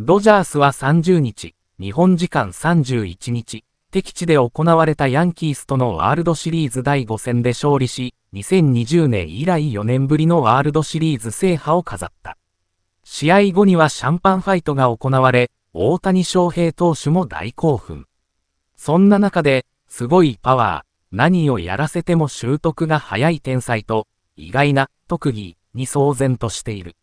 ドジャースは30日、日本時間31日、敵地で行われたヤンキースとのワールドシリーズ第5戦で勝利し、2020年以来4年ぶりのワールドシリーズ制覇を飾った。試合後にはシャンパンファイトが行われ、大谷翔平投手も大興奮。そんな中で、すごいパワー、何をやらせても習得が早い天才と、意外な特技に騒然としている。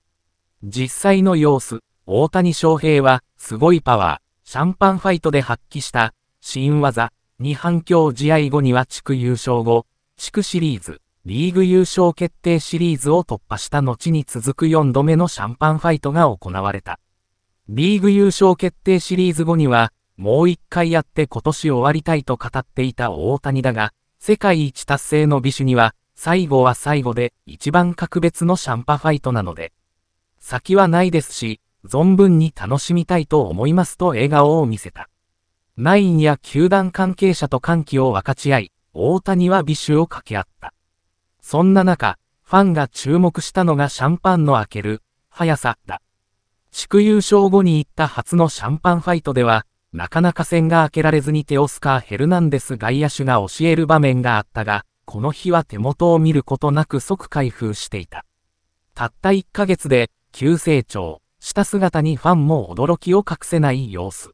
実際の様子、大谷翔平は、すごいパワー、シャンパンファイトで発揮した、新技、に反響試合後には地区優勝後、地区シリーズ、リーグ優勝決定シリーズを突破した後に続く4度目のシャンパンファイトが行われた。リーグ優勝決定シリーズ後には、もう一回やって今年終わりたいと語っていた大谷だが、世界一達成の美酒には、最後は最後で一番格別のシャンパファイトなので、先はないですし、存分に楽しみたいと思いますと笑顔を見せた。ナインや球団関係者と歓喜を分かち合い、大谷は美酒を掛け合った。そんな中、ファンが注目したのがシャンパンの開ける、速さだ。地区優勝後に行った初のシャンパンファイトでは、なかなか線が開けられずにテオスカー・ヘルナンデス外野手が教える場面があったが、この日は手元を見ることなく即開封していた。たった1ヶ月で、急成長。した姿にファンも驚きを隠せない様子。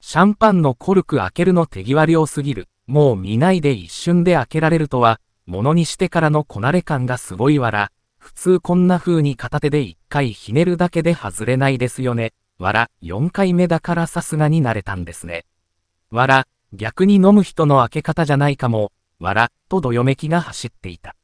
シャンパンのコルク開けるの手際良すぎる、もう見ないで一瞬で開けられるとは、ものにしてからのこなれ感がすごいわら、普通こんな風に片手で一回ひねるだけで外れないですよね、わら、4回目だからさすがになれたんですね。わら、逆に飲む人の開け方じゃないかも、わら、とどよめきが走っていた。